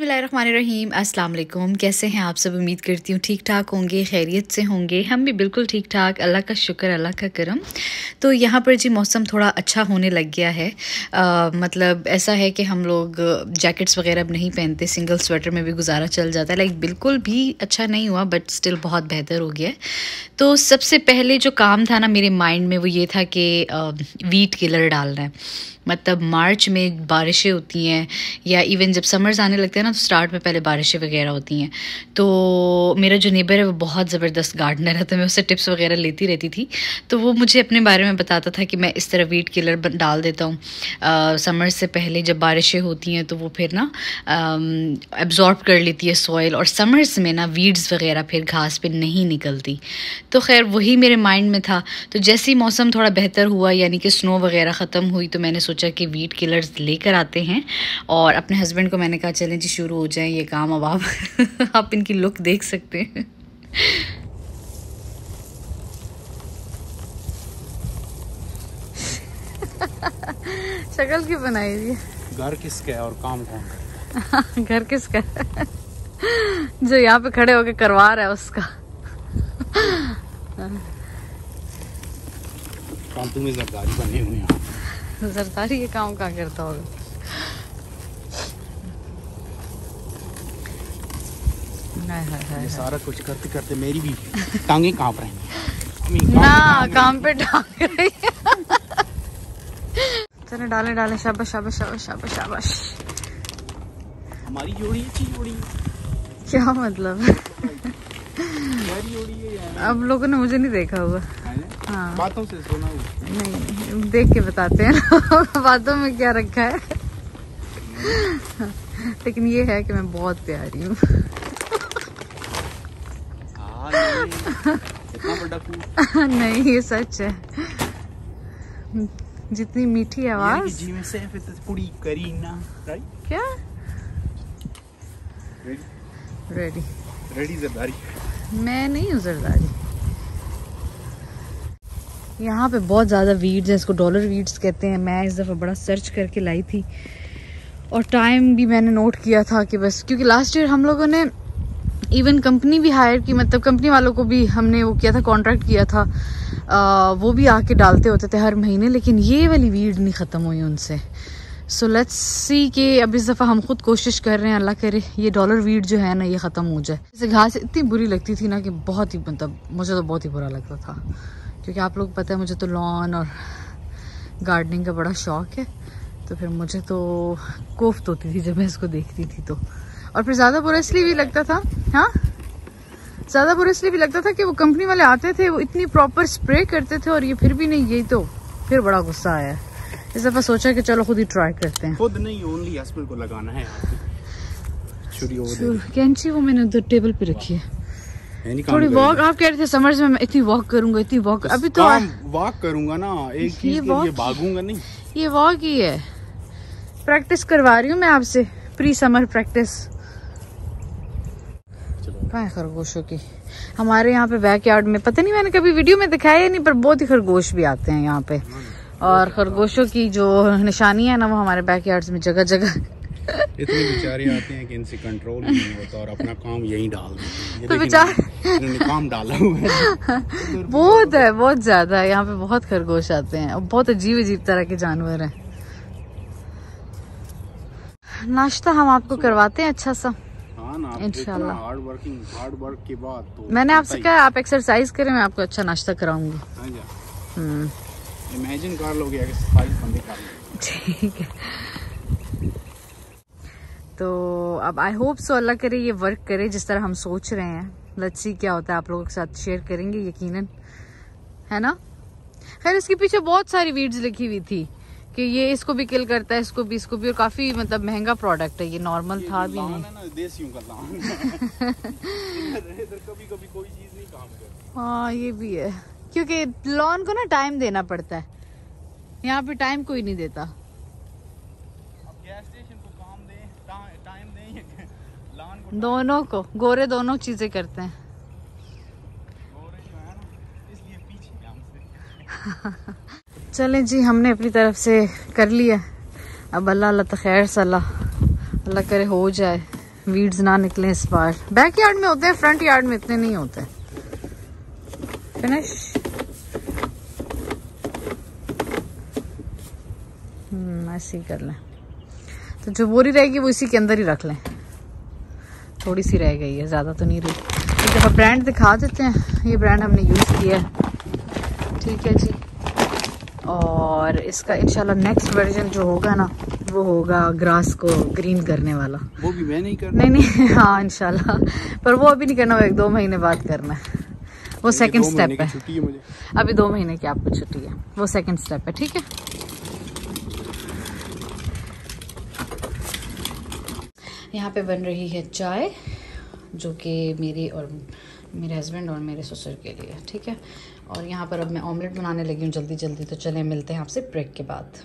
बिसमीम अस्सलाम कैसे हैं आप सब उम्मीद करती हूँ ठीक ठाक होंगे खैरियत से होंगे हम भी बिल्कुल ठीक ठाक अल्लाह का शुक्र अल्लाह का करम तो यहाँ पर जी मौसम थोड़ा अच्छा होने लग गया है आ, मतलब ऐसा है कि हम लोग जैकेट्स वगैरह अब नहीं पहनते सिंगल स्वेटर में भी गुजारा चल जाता है लाइक बिल्कुल भी अच्छा नहीं हुआ बट स्टिल बहुत बेहतर हो गया तो सबसे पहले जो काम था ना मेरे माइंड में वो ये था कि वीट किलर डालना है मतलब मार्च में बारिशें होती हैं या इवन जब समर्स आने लगते हैं ना तो स्टार्ट में पहले बारिशें वगैरह होती हैं तो मेरा जो नेबर है वो बहुत ज़बरदस्त गार्डनर है तो मैं उससे टिप्स वगैरह लेती रहती थी तो वो मुझे अपने बारे में बताता था कि मैं इस तरह वीट किलर डाल देता हूँ समर से पहले जब बारिशें होती हैं तो वो फिर ना एब्जॉर्ब कर लेती है सॉइल और समर्स में ना वीड्स वगैरह फिर घास पर नहीं निकलती तो खैर वही मेरे माइंड में था तो जैसे ही मौसम थोड़ा बेहतर हुआ यानी कि स्नो वगैरह ख़त्म हुई तो मैंने सोचा कि वीट किलर्स लेकर आते हैं और अपने हस्बैंड को मैंने कहा चलें ही शुरू हो जाए ये काम अब आप आप इनकी लुक देख सकते हैं शक्ल क्यों बनाई थी घर किसका है और काम कौन घर किसका जो यहाँ पे खड़े होके करवा रहा है उसका काम तुम्हें जरदारी बने हुए हैं जरदारी ये काम कहाँ करता होगा ये सारा कुछ करते करते मेरी भी टांगे कहाँ पर हैं ना काम पे टांग रही चलो डाले डाले शाबाश शाबाश शाबाश शाबाश शाबाश हमारी जोड़ी अच्छी जोड़ी क्या मतलब अब लोगों ने मुझे नहीं देखा हुआ हाँ बातों से सुना हुआ नहीं देख के बताते हैं बातों में क्या रखा है लेकिन ये है कि मैं बहुत प्यारी हूँ नहीं ये सच है जितनी मीठी आवाज पूरी करी ना क्या रेडी रेडी जरदारी मैं नहीं हूँ जरदारी यहाँ पे बहुत ज़्यादा वीड्स हैं इसको डॉलर वीड्स कहते हैं मैं इस दफ़ा बड़ा सर्च करके लाई थी और टाइम भी मैंने नोट किया था कि बस क्योंकि लास्ट ईयर हम लोगों ने इवन कंपनी भी हायर की मतलब कंपनी वालों को भी हमने वो किया था कॉन्ट्रैक्ट किया था आ, वो भी आके डालते होते थे हर महीने लेकिन ये वाली वीड नहीं ख़त्म हुई उनसे सो लेट्स सी कि अब इस दफ़ा हम खुद कोशिश कर रहे हैं अल्लाह करे ये डॉलर वीड जो है ना ये ख़त्म हो जाए जैसे घास इतनी बुरी लगती थी ना कि बहुत ही मतलब मुझे तो बहुत ही बुरा लगता था क्योंकि आप लोग पता है मुझे तो लॉन और गार्डनिंग का बड़ा शौक है तो फिर मुझे तो कोफ्त होती थी जब मैं इसको देखती थी तो और फिर ज़्यादा बुरा इसलिए भी लगता था हाँ ज़्यादा बुरा इसलिए भी लगता था कि वो कंपनी वाले आते थे वो इतनी प्रॉपर स्प्रे करते थे और ये फिर भी नहीं यही तो फिर बड़ा गुस्सा आया इस दफ़ा सोचा कि चलो खुद ही ट्राई करते हैं खुद नहीं ओनली को लगाना है कैंची वो मैंने उधर टेबल पे रखी है थोड़ी वॉक आप कह रहे थे समर्स में मैं इतनी वॉक करूंगा इतनी वॉक अभी तो वॉक करूंगा ना एक ये के भागूंगा नहीं ये वॉक ही है प्रैक्टिस करवा रही हूँ मैं आपसे प्री समर प्रैक्टिस है खरगोशों की हमारे यहाँ पे बैक यार्ड में पता नहीं मैंने कभी वीडियो में दिखाया नहीं पर बहुत ही खरगोश भी आते हैं यहाँ पे और खरगोशों की जो निशानी है ना वो हमारे बैक यार्ड में जगह जगह इतने बेचारे आते हैं कि इनसे कंट्रोल नहीं होता और अपना काम यही डाल देते हैं तो बेचार काम डाला हुआ है बहुत है बहुत ज्यादा है यहाँ पे बहुत खरगोश आते हैं और बहुत अजीब अजीब तरह के जानवर हैं नाश्ता हम आपको करवाते हैं अच्छा सा तो मैंने आपसे कहा आप एक्सरसाइज करें मैं आपको अच्छा नाश्ता कराऊंगी इमेजिन हाँ हम्म। कर ठीक है तो अब आई होप सो अल्लाह करे ये वर्क करे जिस तरह हम सोच रहे हैं लच्ची क्या होता है आप लोगों के साथ शेयर करेंगे यकीनन है ना खैर इसके पीछे बहुत सारी वीड्स लिखी हुई थी कि ये इसको भी किल करता है इसको भी इसको भी और काफी मतलब महंगा प्रोडक्ट है ये नॉर्मल था भी नहीं हाँ ये भी है क्योंकि लॉन को ना टाइम देना पड़ता है यहाँ पे टाइम कोई नहीं देता दोनों को गोरे दोनों चीजें करते हैं चलें जी हमने अपनी तरफ से कर लिया अब अल्लाह अल्लाह तो खैर सलाह अल्लाह करे हो जाए वीड्स ना निकले इस बार बैक यार्ड में होते हैं फ्रंट यार्ड में इतने नहीं होते फिनिश hmm, ऐसे ही कर लें तो जो बोरी रहेगी वो इसी के अंदर ही रख लें थोड़ी सी रह गई है ज़्यादा तो नहीं रही तो ब्रांड दिखा देते हैं ये ब्रांड हमने यूज़ किया है ठीक है जी और इसका इंशाल्लाह नेक्स्ट वर्जन जो होगा ना वो होगा ग्रास को ग्रीन करने वाला वो भी मैं नहीं करना नहीं नहीं हाँ इनशाला पर वो अभी नहीं करना वो एक दो महीने बाद करना है वो सेकंड स्टेप है अभी दो महीने की आपको छुट्टी है वो सेकंड स्टेप है ठीक है यहाँ पे बन रही है चाय जो कि मेरी और मेरे हस्बैंड और मेरे ससुर के लिए ठीक है और यहाँ पर अब मैं ऑमलेट बनाने लगी हूँ जल्दी जल्दी तो चले मिलते हैं आपसे ब्रेक के बाद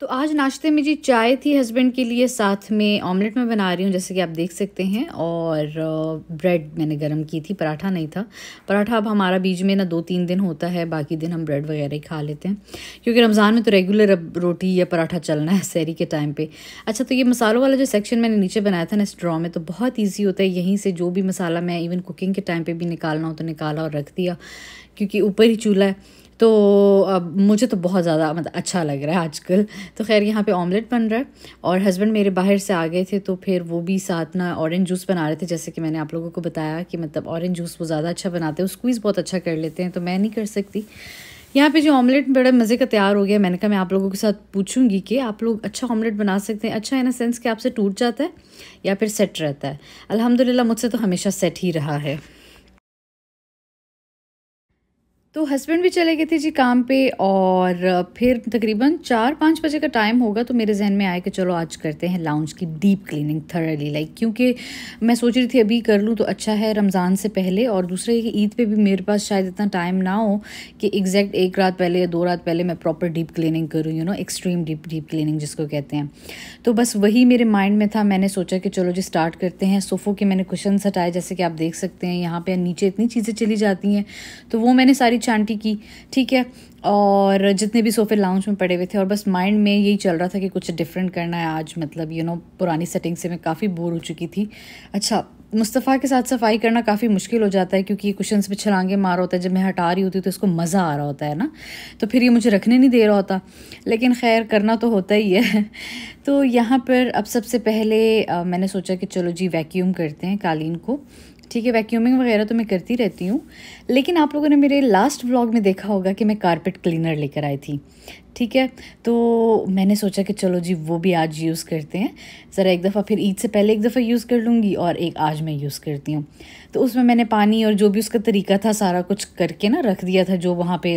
तो आज नाश्ते में जी चाय थी हस्बैंड के लिए साथ में ऑमलेट मैं बना रही हूँ जैसे कि आप देख सकते हैं और ब्रेड मैंने गरम की थी पराठा नहीं था पराठा अब हमारा बीच में ना दो तीन दिन होता है बाकी दिन हम ब्रेड वगैरह ही खा लेते हैं क्योंकि रमज़ान में तो रेगुलर अब रोटी या पराठा चलना है सैरी के टाइम पर अच्छा तो ये मसालों वाला जो सेक्शन मैंने नीचे बनाया था ना स्ट्रॉ में तो बहुत ईजी होता है यहीं से जो भी मसाला मैं इवन कुकिंग के टाइम पर भी निकालना हो तो निकाला और रख दिया क्योंकि ऊपर ही चूल्हा है तो अब मुझे तो बहुत ज़्यादा मतलब अच्छा लग रहा है आजकल तो खैर यहाँ पे ऑमलेट बन रहा है और हस्बैंड मेरे बाहर से आ गए थे तो फिर वो भी साथ ना ऑरेंज जूस बना रहे थे जैसे कि मैंने आप लोगों को बताया कि मतलब ऑरेंज जूस वो ज़्यादा अच्छा बनाते हैं स्क्वीज़ बहुत अच्छा कर लेते हैं तो मैं नहीं कर सकती यहाँ पे जो ऑमलेट बड़ा मज़े का तैयार हो गया मैंने कहा मैं आप लोगों के साथ पूछूंगी कि आप लोग अच्छा ऑमलेट बना सकते हैं अच्छा इन सेंस कि आपसे टूट जाता है या फिर सेट रहता है अलहमदिल्ला मुझसे तो हमेशा सेट ही रहा है तो हस्बैंड भी चले गए थे जी काम पे और फिर तकरीबन चार पाँच बजे का टाइम होगा तो मेरे जहन में आया कि चलो आज करते हैं लाउंज की डीप क्लीनिंग थर्डली लाइक क्योंकि मैं सोच रही थी अभी कर लूँ तो अच्छा है रमज़ान से पहले और दूसरा ये कि ईद पे भी मेरे पास शायद इतना टाइम ना हो कि एग्जैक्ट एक रात पहले या दो रात पहले मैं प्रॉपर डीप क्लीनिंग करूँ you know extreme deep deep cleaning जिसको कहते हैं तो बस वही मेरे माइंड में था मैंने सोचा कि चलो जी स्टार्ट करते हैं सोफ़ों के मैंने क्वेश्चन हटाए जैसे कि आप देख सकते हैं यहाँ पर नीचे इतनी चीज़ें चली जाती हैं तो वो मैंने सारी कुछ आंटी की ठीक है और जितने भी सोफ़े लाउंज में पड़े हुए थे और बस माइंड में यही चल रहा था कि कुछ डिफरेंट करना है आज मतलब यू you नो know, पुरानी सेटिंग से मैं काफ़ी बोर हो चुकी थी अच्छा मुस्तफ़ा के साथ सफाई करना काफ़ी मुश्किल हो जाता है क्योंकि कुशन पे छलांगे मार होता है जब मैं हटा रही होती हूँ तो इसको मज़ा आ रहा होता है ना तो फिर ये मुझे रखने नहीं दे रहा होता लेकिन खैर करना तो होता ही है तो यहाँ पर अब सबसे पहले आ, मैंने सोचा कि चलो जी वैक्यूम करते हैं कालीन को ठीक है वैक्यूमिंग वगैरह तो मैं करती रहती हूँ लेकिन आप लोगों ने मेरे लास्ट व्लॉग में देखा होगा कि मैं कारपेट क्लीनर लेकर आई थी ठीक है तो मैंने सोचा कि चलो जी वो भी आज यूज़ करते हैं ज़रा एक दफ़ा फिर ईद से पहले एक दफ़ा यूज़ कर लूँगी और एक आज मैं यूज़ करती हूँ तो उसमें मैंने पानी और जो भी उसका तरीका था सारा कुछ करके ना रख दिया था जो वहाँ पे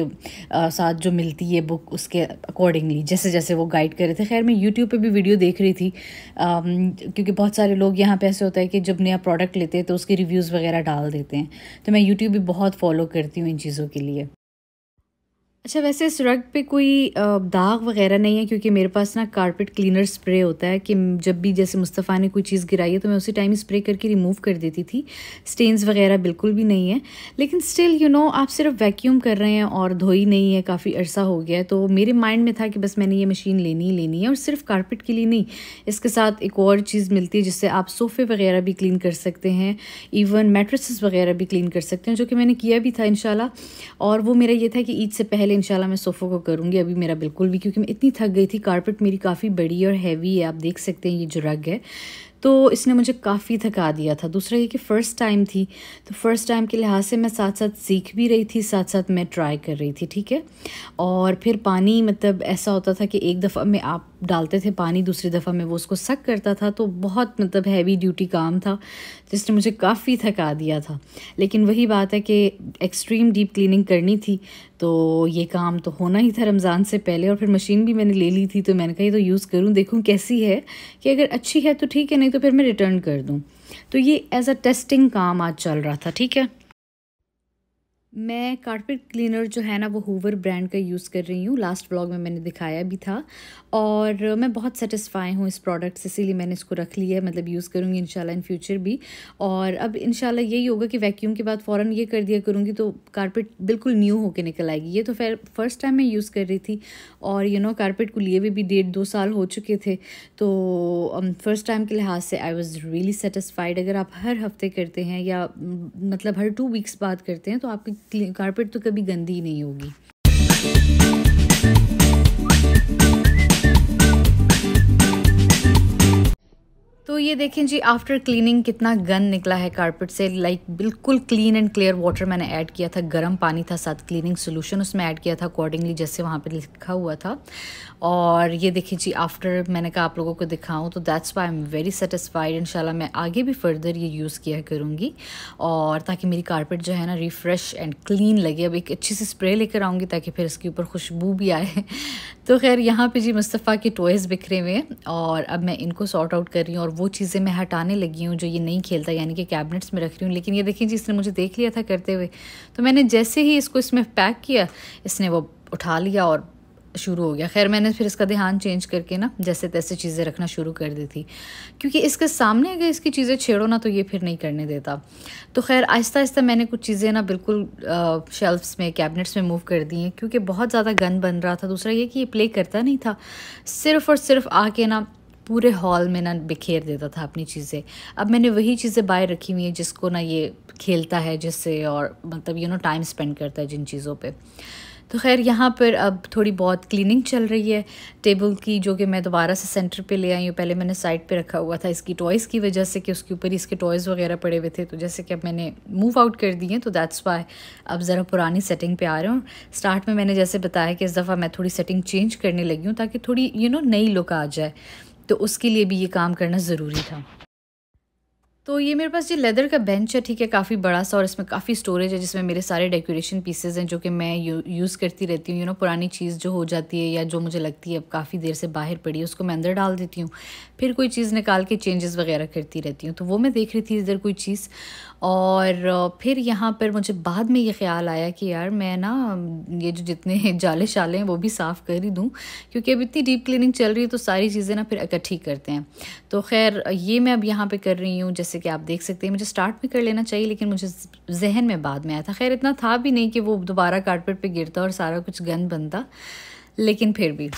आ, साथ जो मिलती है बुक उसके अकॉर्डिंगली जैसे जैसे वो गाइड कर रहे थे खैर मैं यूट्यूब पे भी वीडियो देख रही थी आ, क्योंकि बहुत सारे लोग यहाँ पे ऐसे होता है कि जब नया प्रोडक्ट लेते हैं तो उसके रिव्यूज़ वगैरह डाल देते हैं तो मैं यूट्यूब भी बहुत फॉलो करती हूँ इन चीज़ों के लिए अच्छा वैसे इस रग पे कोई दाग वगैरह नहीं है क्योंकि मेरे पास ना कारपेट क्लीनर स्प्रे होता है कि जब भी जैसे मुस्तफ़ा ने कोई चीज़ गिराई है तो मैं उसी टाइम स्प्रे करके रिमूव कर देती थी स्टेन्स वगैरह बिल्कुल भी नहीं है लेकिन स्टिल यू नो आप सिर्फ वैक्यूम कर रहे हैं और धोई नहीं है काफ़ी अर्सा हो गया है तो मेरे माइंड में था कि बस मैंने ये मशीन लेनी ही लेनी है और सिर्फ कारपेट के लिए नहीं इसके साथ एक और चीज़ मिलती है जिससे आप सोफ़े वगैरह भी क्लीन कर सकते हैं इवन मेट्रेस वगैरह भी क्लीन कर सकते हैं जो कि मैंने किया भी था इन और वो मेरा ये था कि ईद से पहले इंशाल्लाह मैं सोफ़ों को करूँगी अभी मेरा बिल्कुल भी क्योंकि मैं इतनी थक गई थी कारपेट मेरी काफ़ी बड़ी और हैवी है आप देख सकते हैं ये जो रग है तो इसने मुझे काफ़ी थका दिया था दूसरा ये कि फ़र्स्ट टाइम थी तो फ़र्स्ट टाइम के लिहाज से मैं साथ साथ सीख भी रही थी साथ साथ मैं ट्राई कर रही थी ठीक है और फिर पानी मतलब ऐसा होता था कि एक दफ़ा में आप डालते थे पानी दूसरी दफ़ा में वो उसको सक करता था तो बहुत मतलब हैवी ड्यूटी काम था जिसने मुझे काफ़ी थका दिया था लेकिन वही बात है कि एक्सट्रीम डीप क्लीनिंग करनी थी तो ये काम तो होना ही था रमज़ान से पहले और फिर मशीन भी मैंने ले ली थी तो मैंने कहा ये तो यूज़ करूँ देखूँ कैसी है कि अगर अच्छी है तो ठीक है नहीं तो फिर मैं रिटर्न कर दूँ तो ये एज़ अ टेस्टिंग काम आज चल रहा था ठीक है मैं कारपेट क्लीनर जो है ना वो होवर ब्रांड का यूज़ कर रही हूँ लास्ट व्लॉग में मैंने दिखाया भी था और मैं बहुत सेटिस्फाई हूँ इस प्रोडक्ट से इसीलिए मैंने इसको रख लिया है मतलब यूज़ करूँगी इनशाला इन फ्यूचर भी और अब इनशाला यही होगा कि वैक्यूम के बाद फ़ौरन ये कर दिया करूँगी तो कारपेट बिल्कुल न्यू होकर निकल आएगी ये तो फिर फर्स्ट टाइम मैं यूज़ कर रही थी और यू नो कारपेट को लिए हुए भी डेढ़ दो साल हो चुके थे तो फर्स्ट um, टाइम के लिहाज से आई वॉज़ रियली सेटिस्फाइड अगर आप हर हफ्ते करते हैं या मतलब हर टू वीक्स बाद करते हैं तो आपकी कारपेट तो कभी गंदी नहीं होगी तो ये देखें जी आफ्टर क्लीनिंग कितना गन निकला है कारपेट से लाइक बिल्कुल क्लीन एंड क्लियर वाटर मैंने ऐड किया था गर्म पानी था साथ क्लीनिंग सोल्यूशन उसमें ऐड किया था अकॉर्डिंगली जैसे वहाँ पे लिखा हुआ था और ये देखें जी आफ्टर मैंने कहा आप लोगों को दिखाऊँ तो that's why I am very satisfied इन मैं आगे भी फर्दर ये यूज़ किया करूँगी और ताकि मेरी कारपेट जो है ना रिफ़्रेश एंड क्लीन लगे अब एक अच्छी सी स्प्रे लेकर आऊँगी ताकि फिर इसके ऊपर खुशबू भी आए तो खैर यहाँ पे जी मुस्तफ़ा के टॉयज़ बिखरे हुए हैं और अब मैं इनको सॉर्ट आउट कर रही हूँ और वो चीज़ें मैं हटाने लगी हूँ जो ये नहीं खेलता यानी कि कैबिनेट्स में रख रही हूँ लेकिन ये देखिए जी इसने मुझे देख लिया था करते हुए तो मैंने जैसे ही इसको इसमें पैक किया इसने वो उठा लिया और शुरू हो गया खैर मैंने फिर इसका ध्यान चेंज करके ना जैसे तैसे चीज़ें रखना शुरू कर दी थी क्योंकि इसके सामने अगर इसकी चीज़ें छेड़ो ना तो ये फिर नहीं करने देता तो खैर आहिस्ता आहिस्ता मैंने कुछ चीज़ें ना बिल्कुल शेल्फ्स में कैबिनेट्स में मूव कर दी हैं क्योंकि बहुत ज़्यादा गन बन रहा था दूसरा ये कि ये प्ले करता नहीं था सिर्फ़ और सिर्फ आके ना पूरे हॉल में ना बिखेर देता था अपनी चीज़ें अब मैंने वही चीज़ें बाय रखी हुई हैं जिसको ना ये खेलता है जिससे और मतलब यू नो टाइम स्पेंड करता है जिन चीज़ों पे तो खैर यहाँ पर अब थोड़ी बहुत क्लीनिंग चल रही है टेबल की जो कि मैं दोबारा से सेंटर पे ले आई हूँ पहले मैंने साइड पे रखा हुआ था इसकी टॉयज़ की वजह से कि उसके ऊपर इसके टॉयज़ वगैरह पड़े हुए थे तो जैसे कि अब मैंने मूव आउट कर दिए तो दैट्स वाई अब ज़रा पुरानी सेटिंग पर आ रहे हूँ स्टार्ट में मैंने जैसे बताया कि इस दफ़ा मैं थोड़ी सेटिंग चेंज करने लगी हूँ ताकि थोड़ी यू you नो know, नई लुक आ जाए तो उसके लिए भी ये काम करना ज़रूरी था तो ये मेरे पास ये लेदर का बेंच है ठीक है काफ़ी बड़ा सा और इसमें काफ़ी स्टोरेज है जिसमें मेरे सारे डेकोरेशन पीसेज हैं जो कि मैं यू, यूज़ करती रहती हूँ यू नो पुरानी चीज़ जो हो जाती है या जो मुझे लगती है अब काफ़ी देर से बाहर पड़ी है उसको मैं अंदर डाल देती हूँ फिर कोई चीज़ निकाल के चेंजेस वगैरह करती रहती हूँ तो वो मैं देख रही थी इधर कोई चीज़ और फिर यहाँ पर मुझे बाद में ये ख्याल आया कि यार मैं ना ये जो जितने जाले शाले हैं वो भी साफ़ कर ही दूँ क्योंकि अब इतनी डीप क्लीनिंग चल रही है तो सारी चीज़ें ना फिर इकट्ठी करते हैं तो खैर ये मैं अब यहाँ पर कर रही हूँ जैसे कि आप देख सकते हैं मुझे स्टार्ट में कर लेना चाहिए लेकिन मुझे जहन में बाद में आया था खैर इतना था भी नहीं कि वो दोबारा कारपेट पर गिरता और सारा कुछ गंद बनता लेकिन फिर भी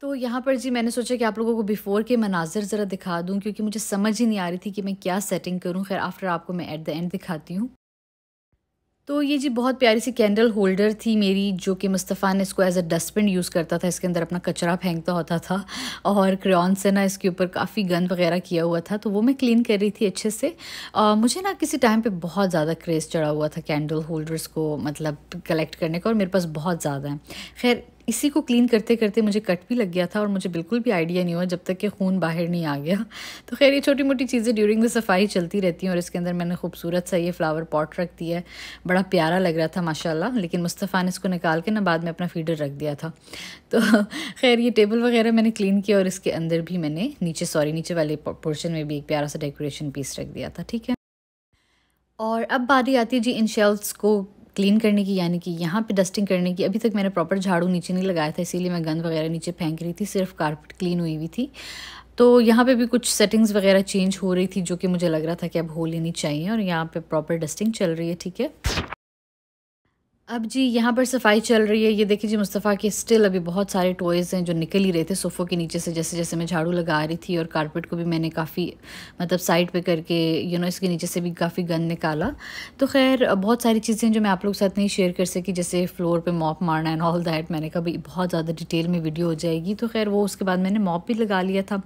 तो यहाँ पर जी मैंने सोचा कि आप लोगों को बिफ़ोर के मनाजिर ज़रा दिखा दूँ क्योंकि मुझे समझ ही नहीं आ रही थी कि मैं क्या सेटिंग करूँ खैर आफ्टर आपको मैं ऐट द एंड दिखाती हूँ तो ये जी बहुत प्यारी सी कैंडल होल्डर थी मेरी जो कि मुस्तफ़ा ने इसको एज अ डस्टबिन यूज़ करता था इसके अंदर अपना कचरा फेंकता होता था और क्रेन से ना इसके ऊपर काफ़ी गंद वगैरह किया हुआ था तो वो मैं क्लीन कर रही थी अच्छे से आ, मुझे ना किसी टाइम पे बहुत ज़्यादा क्रेज़ चढ़ा हुआ था कैंडल होल्डर्स को मतलब कलेक्ट करने का और मेरे पास बहुत ज़्यादा है खैर इसी को क्लीन करते करते मुझे कट भी लग गया था और मुझे बिल्कुल भी आइडिया नहीं हुआ जब तक कि खून बाहर नहीं आ गया तो खैर ये छोटी मोटी चीज़ें ड्यूरिंग द सफाई चलती रहती हैं और इसके अंदर मैंने खूबसूरत सा ये फ्लावर पॉट रख दिया है बड़ा प्यारा लग रहा था माशाल्लाह लेकिन मुस्तफ़ा ने इसको निकाल के ना बाद में अपना फीडर रख दिया था तो खैर ये टेबल वगैरह मैंने क्लीन किया और इसके अंदर भी मैंने नीचे सॉरी नीचे वाले पोर्शन में भी एक प्यारा सा डेकोरेशन पीस रख दिया था ठीक है और अब बारी आती है जी इन शेल्व्स को क्लीन करने की यानी कि यहाँ पे डस्टिंग करने की अभी तक मैंने प्रॉपर झाड़ू नीचे नहीं लगाया था इसीलिए मैं गंद वगैरह नीचे फेंक रही थी सिर्फ कारपेट क्लीन हुई हुई थी तो यहाँ पे भी कुछ सेटिंग्स वगैरह चेंज हो रही थी जो कि मुझे लग रहा था कि अब हो लेनी चाहिए और यहाँ पे प्रॉपर डस्टिंग चल रही है ठीक है अब जी यहाँ पर सफाई चल रही है ये देखिए जी मुस्तफ़ा के स्टिल अभी बहुत सारे टॉयज़ हैं जो निकल ही रहे थे सोफ़ों के नीचे से जैसे जैसे मैं झाड़ू लगा रही थी और कारपेट को भी मैंने काफ़ी मतलब साइड पे करके यू नो इसके नीचे से भी काफ़ी गंद निकाला तो खैर बहुत सारी चीज़ें जो मैं आप लोग के साथ नहीं शेयर कर सकी जैसे फ़्लोर पर मॉप मारना एंड ऑल दैट मैंने कभी बहुत ज़्यादा डिटेल में वीडियो हो जाएगी तो खैर वो उसके बाद मैंने मॉप भी लगा लिया था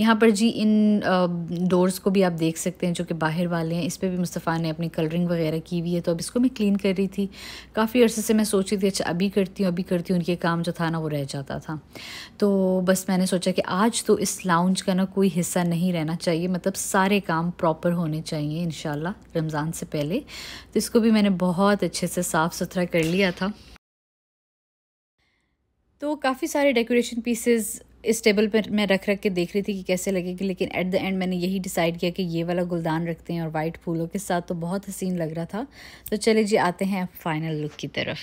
यहाँ पर जी इन डोर्स को भी आप देख सकते हैं जो कि बाहर वाले हैं इस पर भी मुस्तफ़ा ने अपनी कलरिंग वगैरह की हुई है तो अब इसको मैं क्लीन कर रही थी काफ़ी अर्से से मैं सोची थी अच्छा अभी करती हूँ अभी करती हूँ ये काम जो था ना वो रह जाता था तो बस मैंने सोचा कि आज तो इस लाउंज का ना कोई हिस्सा नहीं रहना चाहिए मतलब सारे काम प्रॉपर होने चाहिए इन रमज़ान से पहले तो इसको भी मैंने बहुत अच्छे से साफ़ सुथरा कर लिया था तो काफ़ी सारे डेकोरेशन पीसेस इस टेबल पर मैं रख रख के देख रही थी कि कैसे लगेगी लेकिन एट द एंड मैंने यही डिसाइड किया कि ये वाला गुलदान रखते हैं और वाइट फूलों के साथ तो बहुत हसीन लग रहा था तो चले जी आते हैं फाइनल लुक की तरफ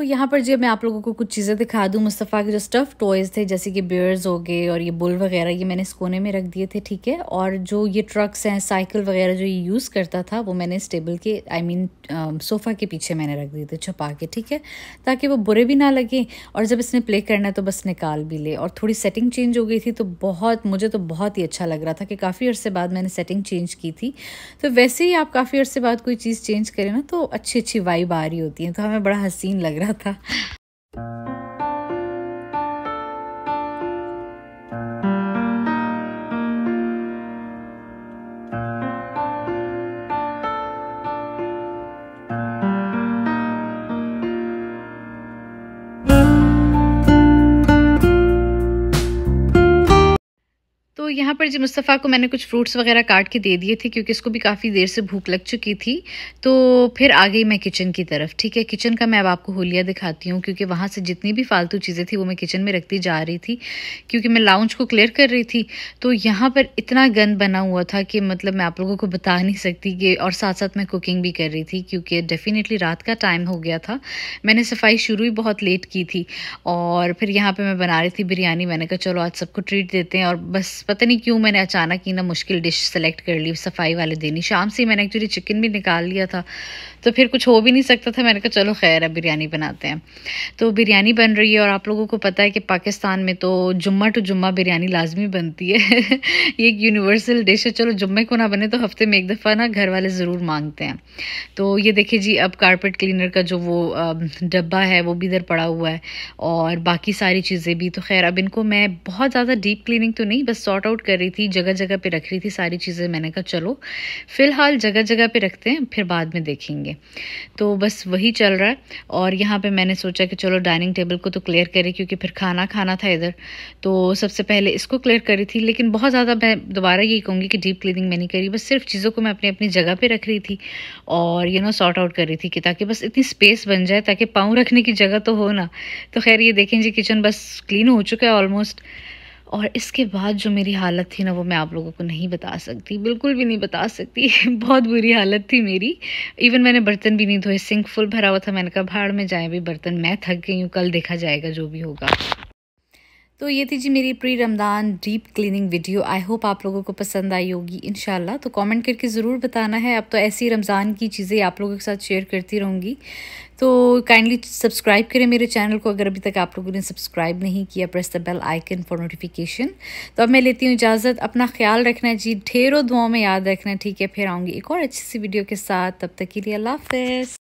तो यहाँ पर जब मैं आप लोगों को कुछ चीज़ें दिखा दूँ मुस्तफ़ा के जो स्टफ़ टॉयज़ थे जैसे कि बियर्स हो गए और ये बुल वगैरह ये मैंने इस कोने में रख दिए थे ठीक है और जो ये ट्रक्स हैं साइकिल वगैरह जो ये यूज़ करता था वो मैंने इस टेबल के I I mean mean, sofa के पीछे मैंने रख दिए थे छुपा के ठीक है ताकि वो बुरे भी ना लगें और जब इसने प्ले करना है तो बस निकाल भी ले और थोड़ी सेटिंग चेंज हो गई थी तो बहुत मुझे तो बहुत ही अच्छा लग रहा था कि काफ़ी अर्से बाद मैंने सेटिंग चेंज की थी तो वैसे ही आप काफ़ी अर्से बाद कोई चीज़ चेंज करें ना तो अच्छी अच्छी वाइब आ रही होती है तो हमें बड़ा हसीन लग रहा Да-да. यहाँ पर जी मुस्तफ़ा को मैंने कुछ फ्रूट्स वगैरह काट के दे दिए थे क्योंकि इसको भी काफ़ी देर से भूख लग चुकी थी तो फिर आ गई मैं किचन की तरफ ठीक है किचन का मैं अब आपको होलिया दिखाती हूँ क्योंकि वहाँ से जितनी भी फालतू चीज़ें थी वो मैं किचन में रखती जा रही थी क्योंकि मैं लाउंज को क्लियर कर रही थी तो यहाँ पर इतना गंद बना हुआ था कि मतलब मैं आप लोगों को बता नहीं सकती कि और साथ साथ मैं कुकिंग भी कर रही थी क्योंकि डेफ़िनेटली रात का टाइम हो गया था मैंने सफाई शुरू ही बहुत लेट की थी और फिर यहाँ पर मैं बना रही थी बिरयानी मैंने कहा चलो आज सबको ट्रीट देते हैं और बस पता नहीं क्यों मैंने अचानक ही ना मुश्किल डिश सेलेक्ट कर ली सफाई वाले दिन ही शाम से मैंने एक्चुअली चिकन भी निकाल लिया था तो फिर कुछ हो भी नहीं सकता था मैंने कहा चलो खैर अब बिरयानी बनाते हैं तो बिरयानी बन रही है और आप लोगों को पता है कि पाकिस्तान में तो जुम्मा टू जुम्मा बिरयानी लाजमी बनती है ये एक यूनिवर्सल डिश है चलो जुम्मे को ना बने तो हफ्ते में एक दफ़ा ना घर वाले ज़रूर मांगते हैं तो ये देखिए जी अब कारपेट क्लीनर का जो वो डब्बा है वो भी इधर पड़ा हुआ है और बाकी सारी चीज़ें भी तो खैर अब इनको मैं बहुत ज़्यादा डीप क्लीनिंग तो नहीं बस सॉर्ट आउट कर रही थी जगह जगह पे रख रही थी सारी चीज़ें मैंने कहा चलो फ़िलहाल जगह जगह पे रखते हैं फिर बाद में देखेंगे तो बस वही चल रहा है और यहाँ पे मैंने सोचा कि चलो डाइनिंग टेबल को तो क्लियर करें क्योंकि फिर खाना खाना था इधर तो सबसे पहले इसको क्लियर करी थी लेकिन बहुत ज़्यादा मैं दोबारा यही कहूँगी कि डीप क्लीनिंग मैंने करी बस सिर्फ चीज़ों को मैं अपनी अपनी जगह पर रख रही थी और यू नो सॉर्ट आउट कर रही थी कि ताकि बस इतनी स्पेस बन जाए ताकि पाँव रखने की जगह तो हो ना तो खैर ये देखें जी किचन बस क्लीन हो चुका है ऑलमोस्ट और इसके बाद जो मेरी हालत थी ना वो मैं आप लोगों को नहीं बता सकती बिल्कुल भी नहीं बता सकती बहुत बुरी हालत थी मेरी इवन मैंने बर्तन भी नहीं धोए सिंक फुल भरा हुआ था मैंने कहा भाड़ में जाए भी बर्तन मैं थक गई हूँ कल देखा जाएगा जो भी होगा तो ये थी जी मेरी pre Ramadan deep cleaning video I hope आप लोगों को पसंद आई होगी इन तो कमेंट करके ज़रूर बताना है अब तो ऐसी रमज़ान की चीज़ें आप लोगों के साथ शेयर करती रहूँगी तो काइंडली सब्सक्राइब करें मेरे चैनल को अगर अभी तक आप लोगों ने सब्सक्राइब नहीं किया press the bell icon for notification तो अब मैं लेती हूँ इजाज़त अपना ख्याल रखना जी ढेरों दुआओं में याद रखना ठीक है फिर आऊँगी एक और अच्छी सी वीडियो के साथ तब तक के लिए अल्लाह हाफ